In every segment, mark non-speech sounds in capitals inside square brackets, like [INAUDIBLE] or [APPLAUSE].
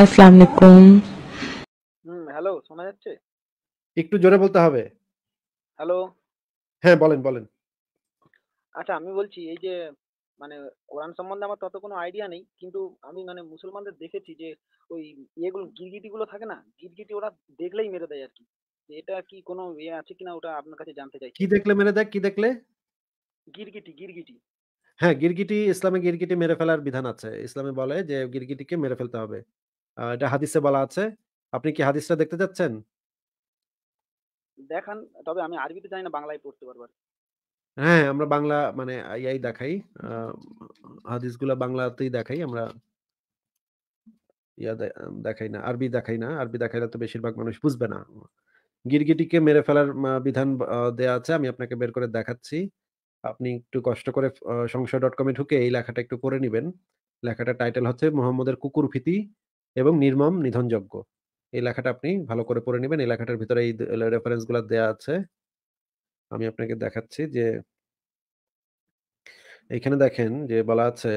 আসসালামু আলাইকুম হুম হ্যালো শোনা যাচ্ছে একটু জোরে বলতে হবে হ্যালো হ্যাঁ বলেন বলেন আচ্ছা আমি বলছি এই যে মানে কোরআন সম্বন্ধে আমার তত কোনো আইডিয়া নেই কিন্তু আমি মানে মুসলমানদের দেখেছি যে ওই ইয়েগুলো গিরগিটি গুলো থাকে না গিরগিটি ওরা দেখলেই মেরে দেয় আর কি এটা কি কোনো ইয়ে আছে কিনা ওটা আপনার কাছে জানতে চাই কি দেখলে মেরে দেয় কি দেখলে গিরগিটি গিরগিটি হ্যাঁ গিরগিটি ইসলামে গিরগিটি মেরে ফেলার বিধান আছে ইসলামে বলে যে গিরগিটিকে মেরে ফেলতে হবে এটা হাদিসে বলা আছে আপনি কি হাদিসটা দেখতে যাচ্ছেন দেখান তবে আমি আরবিতে জানি না বাংলায় পড়তে পারবো হ্যাঁ আমরা বাংলা মানে ইয়াই দেখাই হাদিসগুলো বাংলাতেই দেখাই আমরা ইয়া দেখাই না আরবি দেখাই না আরবি দেখাইলে তো বেশিরভাগ মানুষ বুঝবে না গিরগিটিকে মেরে ফেলার বিধান দেয়া আছে আমি আপনাকে বের করে দেখাচ্ছি আপনি একটু কষ্ট করে সংশয় ডট কমে ঢুকে এই লেখাটা একটু করে নেবেন লেখাটা টাইটেল হচ্ছে মোহাম্মদের কুকুর ভীতি এবং নির্মম নিধনযজ্ঞ এই লেখাটা আপনি ভালো করে পড়ে নেবেন এই লেখাটার ভিতরে এই রেফারেন্সগুলো দেয়া আছে আমি আপনাকে দেখাচ্ছি যে এখানে দেখেন যে বলা আছে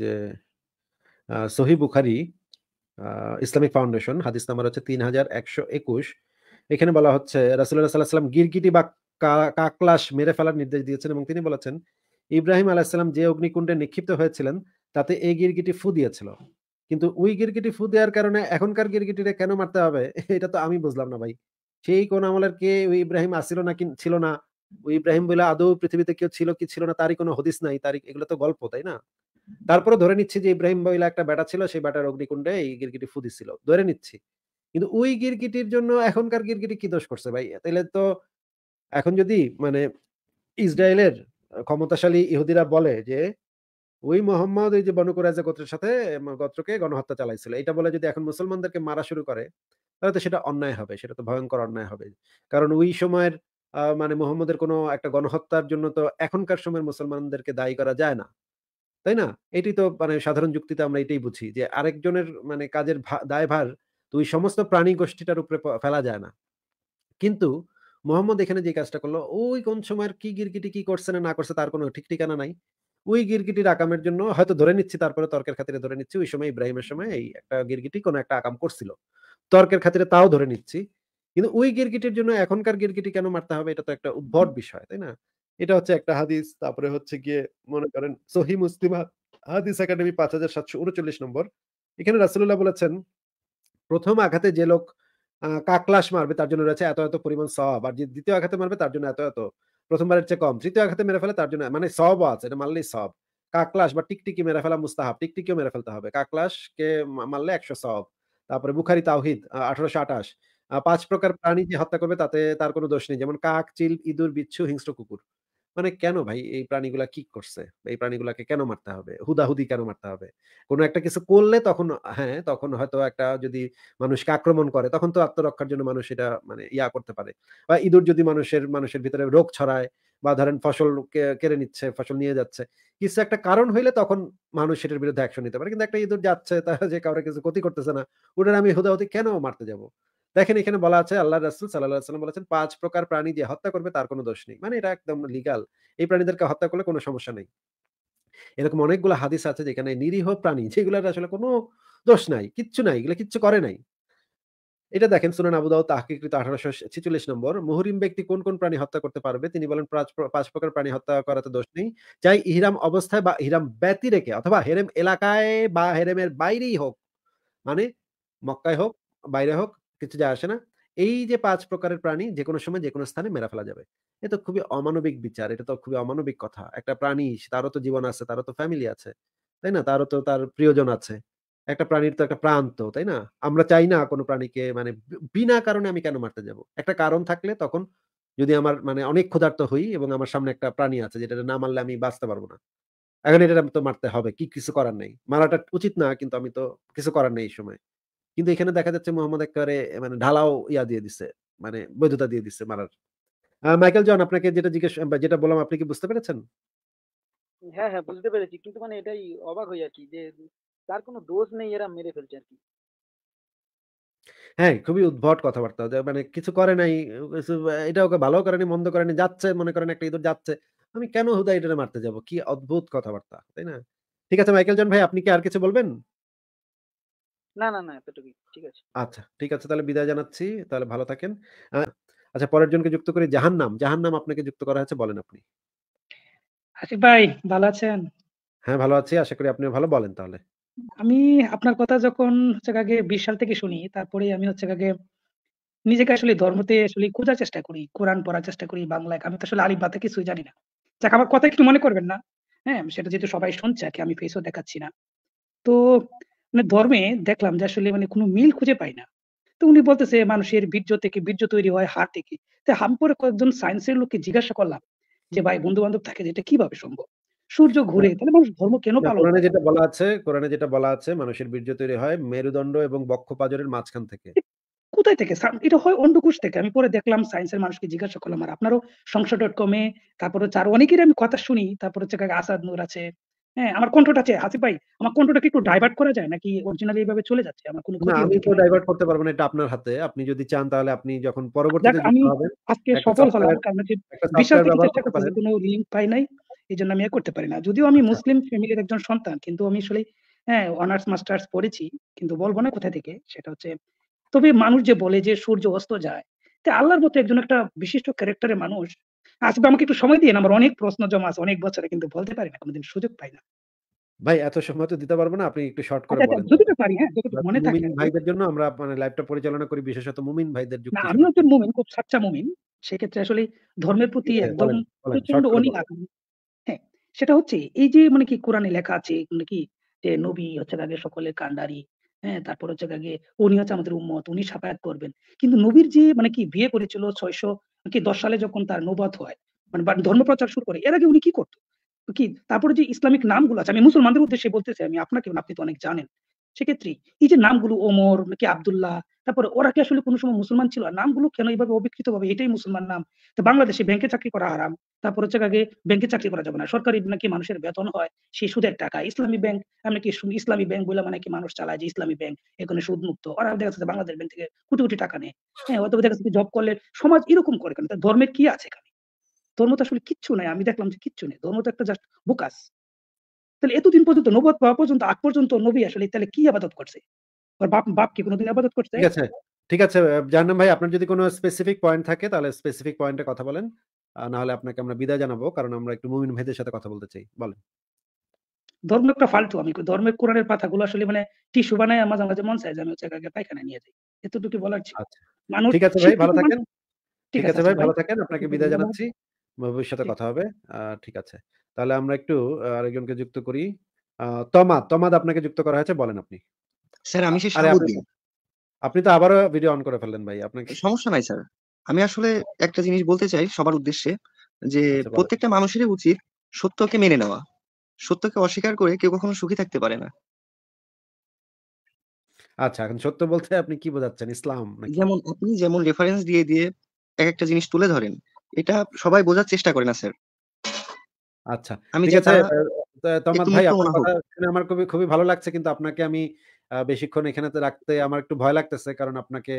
যে সহি বুখারি ইসলামিক ফাউন্ডেশন হাদিস নাম্বার হচ্ছে তিন হাজার একশো একুশ এখানে বলা হচ্ছে রাসুল্লাহ সাল্লাহ গিরগিটি বা কাকলাস মেরে ফেলার নির্দেশ দিয়েছেন এবং তিনি বলেছেন ইব্রাহিম আলাহিসাল্লাম যে অগ্নিকুণ্ডে নিক্ষিপ্ত হয়েছিলেন তাতে এই গিরগিটি ফু দিয়েছিল কিন্তু ওই গিরগিটি ফু দেওয়ার কারণে এখনকার গিরগিটিটা কেন মারতে হবে [LAUGHS] এটা তো আমি বুঝলাম না ভাই সেই কোন আমলের কে ওই ইব্রাহিম আসিল না কি ছিল না ওই ইব্রাহিম বলে আদৌ পৃথিবীতে কেউ ছিল কি ছিল না তারই কোনো হদিস নাই তারই এগুলো তো গল্প তাই না তারপরে ধরে নিচ্ছি যে ইব্রাহিম বইলা একটা বেটা ছিল সেই বেটার অগ্নিকুণ্ডে এই গিরগিটি ফু দিছিল ধরে নিচ্ছি কিন্তু ওই গিরগিটির জন্য এখনকার গিরগিটি কি দোষ করছে ভাই তাহলে তো এখন যদি মানে ইসরায়েলের ক্ষমতাশালী ইহুদিরা বলে যে ওই মোহাম্মদ ওই যে বনু কুরাইজা গোত্রের সাথে গোত্রকে গণহত্যা চালাইছিল এটা বলে যদি এখন মুসলমানদেরকে মারা শুরু করে তাহলে তো সেটা অন্যায় হবে সেটা তো ভয়ঙ্কর অন্যায় হবে কারণ ওই সময়ের মানে মোহাম্মদের কোনো একটা গণহত্যার জন্য তো এখনকার সময়ের মুসলমানদেরকে দায়ী করা যায় না তাই না এটি তো মানে সাধারণ যুক্তিতে আমরা এটাই বুঝি যে আরেকজনের মানে কাজের দায়ভার তো ওই সমস্ত প্রাণী গোষ্ঠীটার উপরে ফেলা যায় না কিন্তু মোহাম্মদ এখানে যে কাজটা করলো ওই কোন সময়ের কি গিরগিটি কি করছে না না করছে তার কোনো ঠিক ঠিকানা নাই ওই গিরগিটির আকামের জন্য হয়তো ধরে নিচ্ছি তারপরে তর্কের খাতিরে ধরে নিচ্ছি ওই সময় ইব্রাহিমের সময় এই একটা গিরগিটি কোনো একটা আকাম করছিল তর্কের খাতিরে তাও ধরে নিচ্ছি কিন্তু ওই গিরগিটির জন্য এখনকার গিরগিটি কেন মারতে হবে এটা তো একটা উদ্ভট বিষয় তাই না এটা হচ্ছে একটা হাদিস তারপরে হচ্ছে গিয়ে মনে করেন সহি মুস্তিমা হাদিস একাডেমি পাঁচ হাজার সাতশো উনচল্লিশ নম্বর এখানে রাসুল্লাহ বলেছেন প্রথম আঘাতে যে লোক কাকলাশ মারবে তার জন্য রয়েছে এত এত পরিমাণ সব আর যে দ্বিতীয় আঘাতে মারবে তার জন্য এত এত প্রথমবারের চেয়ে কম তৃতীয় আঘাতে মেরে ফেলে তার জন্য মানে সব আছে এটা মারলেই সব কাকলাশ বা টিকটিকি মেরে ফেলা মুস্তাহাব টিকটিকিও মেরে ফেলতে হবে কাকলাসকে মারলে একশো সব তারপরে বুখারি তাওহিদ আঠারোশো আঠাশ পাঁচ প্রকার প্রাণী যে হত্যা করবে তাতে তার কোনো দোষ নেই যেমন কাক চিল ইঁদুর বিচ্ছু হিংস্র কুকুর মানে কেন ভাই এই প্রাণীগুলা কি করছে এই প্রাণীগুলাকে কেন মারতে হবে হুদাহুদি কেন মারতে হবে কোনো একটা কিছু করলে তখন হ্যাঁ তখন হয়তো একটা যদি মানুষকে আক্রমণ করে তখন তো আত্মরক্ষার জন্য মানুষ এটা মানে ইয়া করতে পারে বা ইঁদুর যদি মানুষের মানুষের ভিতরে রোগ ছড়ায় বা ধরেন ফসল কেড়ে নিচ্ছে ফসল নিয়ে যাচ্ছে কিছু একটা কারণ হইলে তখন মানুষ সেটার বিরুদ্ধে অ্যাকশন নিতে পারে কিন্তু একটা ইঁদুর যাচ্ছে তারা যে কারোর কিছু ক্ষতি করতেছে না ওটার আমি হুদাহুদি কেন মারতে যাব দেখেন এখানে বলা আছে আল্লাহ রাসুল সাল্লাহাম বলেছেন পাঁচ প্রকার প্রাণী দিয়ে হত্যা করবে তার কোনো দোষ নেই মানে এটা একদম লিগাল এই প্রাণীদেরকে হত্যা করলে কোনো সমস্যা নেই এরকম অনেকগুলো হাদিস আছে যেখানে নিরীহ প্রাণী যেগুলোর আসলে কোনো দোষ নাই কিচ্ছু নাই এগুলো কিচ্ছু করে নাই এটা দেখেন সুনান আবুদাও তাহকিকৃত আঠারোশো ছিচল্লিশ নম্বর মুহরিম ব্যক্তি কোন কোন প্রাণী হত্যা করতে পারবে তিনি বলেন পাঁচ প্রকার প্রাণী হত্যা করাতে দোষ নেই যাই ইহিরাম অবস্থায় বা ইহিরাম ব্যতি রেখে অথবা হেরেম এলাকায় বা হেরেমের বাইরেই হোক মানে মক্কায় হোক বাইরে হোক কিছু যায় আসে না এই যে পাঁচ প্রকারের প্রাণী যে কোনো সময় যে কোনো স্থানে মেরা ফেলা যাবে এ তো খুবই অমানবিক বিচার এটা তো খুবই অমানবিক কথা একটা প্রাণী তারও তো জীবন আছে তারও তো ফ্যামিলি আছে তাই না তারও তো তার প্রিয়জন আছে একটা প্রাণীর তো একটা প্রান্ত তাই না আমরা চাই না কোনো প্রাণীকে মানে বিনা কারণে আমি কেন মারতে যাব একটা কারণ থাকলে তখন যদি আমার মানে অনেক ক্ষুধার্ত হই এবং আমার সামনে একটা প্রাণী আছে যেটা না মারলে আমি বাঁচতে পারবো না এখন এটা তো মারতে হবে কি কিছু করার নেই মারাটা উচিত না কিন্তু আমি তো কিছু করার নেই এই সময় কিন্তু এখানে দেখা যাচ্ছে মোহাম্মদ একেবারে মানে ঢালাও ইয়া দিয়ে দিছে মানে বৈধতা দিয়ে দিছে মারার মাইকেল জন আপনাকে যেটা জিজ্ঞেস যেটা বললাম আপনি কি বুঝতে পেরেছেন হ্যাঁ হ্যাঁ বুঝতে পেরেছি কিন্তু মানে এটাই অবাক হই আর কি যে তার কোনো দোষ নেই এরা মেরে ফেলছে আর কি হ্যাঁ খুবই উদ্ভট কথাবার্তা মানে কিছু করে নাই এটা ওকে ভালো করেনি মন্দ করেনি যাচ্ছে মনে করেন একটা ইঁদুর যাচ্ছে আমি কেন হুদা এটা মারতে যাব কি অদ্ভুত কথাবার্তা তাই না ঠিক আছে মাইকেল জন ভাই আপনি কি আর কিছু বলবেন না, না, না এতটুকুই। ঠিক আছে। আচ্ছা, ঠিক আছে তাহলে বিদায় জানাচ্ছি। তাহলে ভালো থাকেন। আচ্ছা পরের জনকে যুক্ত করি জাহান নাম আপনাকে যুক্ত করা হয়েছে বলেন আপনি। আশিক ভাই ভালো আছেন? হ্যাঁ, ভালো আছি। আশা করি আপনিও ভালো। বলেন তাহলে। আমি আপনার কথা যখন হচ্ছে আগে বিশ সাল থেকে শুনি, তারপরে আমি হচ্ছে আগে নিজেকে আসলে ধর্মতে আসলে খোঁজার চেষ্টা করি। কোরআন পড়ার চেষ্টা করি বাংলায়। আমি তো আসলে আলিফ বাতে কিছুই জানি না। যাক আমার কথা একটু মনে করবেন না। হ্যাঁ? সেটা যেহেতু সবাই শুনছে আরকি আমি ফেসও দেখাচ্ছি না। তো মানে ধর্মে দেখলাম যে আসলে মানে কোনো মিল খুঁজে পাই না তো উনি বলতেছে মানুষের বীর্য থেকে বীর্য তৈরি হয় হাড় থেকে তো হাম পরে কয়েকজন সায়েন্সের লোককে জিজ্ঞাসা করলাম যে ভাই বন্ধু বান্ধব থাকে যেটা কিভাবে সম্ভব সূর্য ঘুরে হ্যাঁ। তাহলে মানুষ ধর্ম কেন পালন কোরআনে যেটা বলা আছে কোরআনে যেটা বলা আছে মানুষের বীর্য তৈরি হয় মেরুদণ্ড এবং বক্ষ পাজরের মাঝখান থেকে কোথায় থেকে এটা হয় অন্ডকোষ থেকে আমি পরে দেখলাম সায়েন্সের মানুষকে জিজ্ঞাসা করলাম আর আপনারও সংসার ডট কমে তারপরে চার অনেকের আমি কথা শুনি তারপরে হচ্ছে আসাদ নূর আছে হ্যাঁ আমার কণ্ঠটা চেয়ে ভাই আমার কণ্ঠটা কি একটু ডাইভার্ট করা যায় নাকি অরিজিনালি এইভাবে চলে যাচ্ছে আমার কোনো না আমি তো ডাইভার্ট করতে পারবো না এটা আপনার হাতে আপনি যদি চান তাহলে আপনি যখন পরবর্তীতে আমি আজকে সফল হলাম কারণ হচ্ছে বিশাল চেষ্টা করতে কোনো লিংক পাই নাই এই জন্য আমি করতে পারি না যদিও আমি আচ্ছা। মুসলিম ফ্যামিলির একজন সন্তান কিন্তু আমি আসলে হ্যাঁ অনার্স মাস্টার্স পড়েছি কিন্তু বলবো না কোথা থেকে সেটা হচ্ছে তবে মানুষ যে বলে যে সূর্য অস্ত যায় তে আল্লাহর মতো একজন একটা বিশিষ্ট ক্যারেক্টারের মানুষ আসবে হ্যাঁ, আমাকে একটু সময় দিয়ে আমার অনেক প্রশ্ন জমা আছে অনেক বছরে কিন্তু বলতে পারি না কোনোদিন সুযোগ পাই না ভাই এত সময় তো দিতে পারবো না আপনি একটু শর্ট করে আচ্ছা, আচ্ছা, বলেন যতটা পারি হ্যাঁ যদি আচ্ছা, মনে থাকে ভাইদের জন্য আমরা মানে লাইভটা পরিচালনা করি বিশেষত মুমিন ভাইদের জন্য না আমি একজন মুমিন খুব সাচ্চা মুমিন সেক্ষেত্রে আসলে ধর্মের প্রতি একদম প্রচন্ড অনীহা হ্যাঁ সেটা হচ্ছে এই যে মানে কি কোরআনে লেখা আছে মানে কি যে নবী হচ্ছে আগে সকলের কান্ডারি হ্যাঁ তারপর হচ্ছে আগে উনি হচ্ছে আমাদের উম্মত উনি সাফায়াত করবেন কিন্তু নবীর যে মানে কি বিয়ে করেছিল ছয়শো কি দশ সালে যখন তার নৌবাদ হয় মানে ধর্মপ্রচার শুরু করে এর আগে উনি কি করতো কি তারপরে যে ইসলামিক নামগুলো আছে আমি মুসলমানদের উদ্দেশ্যে বলতেছি আমি আপনাকে আপনি তো অনেক জানেন সেক্ষেত্রে এই যে নামগুলো ওমর নাকি আবদুল্লাহ তারপরে ওরা কি আসলে কোনো সময় মুসলমান ছিল আর নামগুলো কেন এইভাবে অবিকৃত ভাবে এটাই মুসলমান নাম তো বাংলাদেশে ব্যাংকে চাকরি করা আরাম তারপর হচ্ছে আগে ব্যাংকে চাকরি করা যাবে না সরকারি নাকি মানুষের বেতন হয় সেই সুদের টাকা ইসলামী ব্যাংক আমি কি ইসলামী ব্যাংক বলে মানে কি মানুষ চালায় যে ইসলামী ব্যাংক এখানে সুদ মুক্ত ওরা দেখা যাচ্ছে বাংলাদেশ ব্যাংক থেকে কোটি কোটি টাকা নেয় হ্যাঁ অথবা দেখা যাচ্ছে জব করলে সমাজ এরকম করে কেন ধর্মের কি আছে এখানে ধর্ম তো আসলে কিচ্ছু নাই আমি দেখলাম যে কিচ্ছু নেই ধর্ম তো একটা জাস্ট বোকাস তাহলে এতদিন পর্যন্ত নবদ পাওয়া পর্যন্ত আগ পর্যন্ত নবী আসলে তাহলে কি আবাদত করছে ওর বাপ বাপ কি কোনোদিন আবাদত করছে ঠিক আছে ঠিক আছে ভাই আপনার যদি কোনো স্পেসিফিক পয়েন্ট থাকে তাহলে স্পেসিফিক পয়েন্টে কথা বলেন না হলে আপনাকে আমরা বিদায় জানাবো কারণ আমরা একটু মুমিন ভাইদের সাথে কথা বলতে চাই বলেন ধর্ম একটা ফালতু আমি ধর্মের কোরআনের পাতাগুলো আসলে মানে টিস্যু বানায় মাঝে মাঝে মন চাই পায়খানা নিয়ে যাই এতটুকু বলার ছিল আচ্ছা, মানুষ ঠিক আছে ভাই ভালো থাকেন ঠিক আছে ভাই ভালো থাকেন আপনাকে বিদায় জানাচ্ছি ভবিষ্যতে কথা হবে ঠিক আছে তাহলে আমরা একটু আরেকজনকে যুক্ত করি তমা তমাদ আপনাকে যুক্ত করা হয়েছে বলেন আপনি স্যার আমি আপনি তো আবারও ভিডিও অন করে ফেললেন ভাই আপনাকে সমস্যা নাই স্যার আমি আসলে একটা জিনিস বলতে চাই সবার উদ্দেশ্যে যে আচ্ছা, প্রত্যেকটা মানুষেরই উচিত সত্যকে মেনে নেওয়া সত্যকে অস্বীকার করে কেউ কখনো সুখী থাকতে পারে না আচ্ছা এখন সত্য বলতে আপনি কি বোঝাচ্ছেন ইসলাম যেমন আপনি যেমন রেফারেন্স দিয়ে দিয়ে এক একটা জিনিস তুলে ধরেন এটা সবাই বোঝার চেষ্টা করে না স্যার আচ্ছা আমি ঠিক ভাই আমার খুবই খুবই ভালো লাগছে কিন্তু আপনাকে আমি বেশিক্ষণ এখানে রাখতে আমার একটু ভয় লাগতেছে কারণ আপনাকে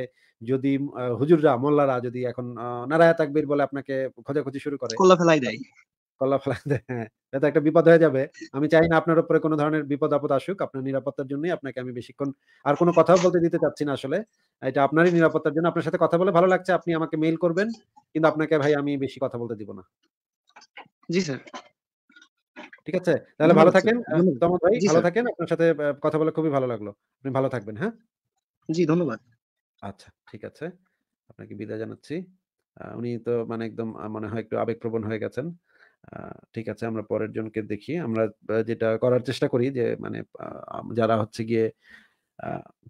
যদি হুজুররা মোল্লারা যদি এখন নারায়া তাকবির বলে আপনাকে খোঁজাখুঁজি শুরু করে কল্লা ফেলাই দেয় কল্লা ফেলাই দেয় হ্যাঁ, এটা একটা বিপদ হয়ে যাবে আমি চাই না আপনার উপরে কোনো ধরনের বিপদ আপদ আসুক আপনার নিরাপত্তার জন্যই আপনাকে আমি বেশিক্ষণ আর কোনো কথা বলতে দিতে চাচ্ছি না আসলে এটা আপনারই নিরাপত্তার জন্য আপনার সাথে কথা বলে ভালো লাগছে আপনি আমাকে মেইল করবেন কিন্তু আপনাকে ভাই আমি বেশি কথা বলতে দিব না জি স্যার ঠিক আছে তাহলে ভালো থাকেন তমন ভাই ভালো থাকেন আপনার সাথে কথা বলে খুবই ভালো লাগলো আপনি ভালো থাকবেন হ্যাঁ জি ধন্যবাদ আচ্ছা ঠিক আছে আপনাকে বিদায় জানাচ্ছি উনি তো মানে একদম মনে হয় একটু আবেগপ্রবণ হয়ে গেছেন ঠিক আছে আমরা পরের জনকে দেখি আমরা যেটা করার চেষ্টা করি যে মানে যারা হচ্ছে গিয়ে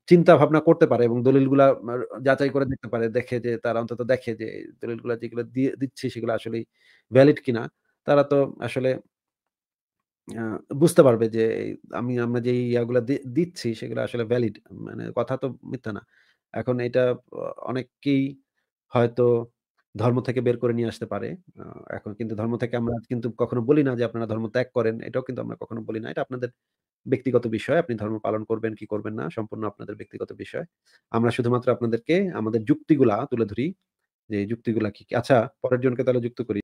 চিন্তা ভাবনা করতে পারে এবং দলিলগুলা যাচাই করে দেখতে পারে দেখে যে তারা অন্তত দেখে যে দলিলগুলা যেগুলো দিচ্ছে সেগুলো আসলে ভ্যালিড কিনা তারা তো আসলে বুঝতে পারবে যে আমি আমরা যে ইয়াগুলো দিচ্ছি সেগুলো আসলে ভ্যালিড মানে কথা তো মিথ্যা না এখন এটা অনেককেই হয়তো ধর্ম থেকে বের করে নিয়ে আসতে পারে এখন কিন্তু ধর্ম থেকে আমরা কিন্তু কখনো বলি না যে আপনারা ধর্ম ত্যাগ করেন এটাও কিন্তু আমরা কখনো বলি না এটা আপনাদের ব্যক্তিগত বিষয় আপনি ধর্ম পালন করবেন কি করবেন না সম্পূর্ণ আপনাদের ব্যক্তিগত বিষয় আমরা শুধুমাত্র আপনাদেরকে আমাদের যুক্তিগুলা তুলে ধরি যে যুক্তিগুলা কি। আচ্ছা পরের জনকে তাহলে যুক্ত করি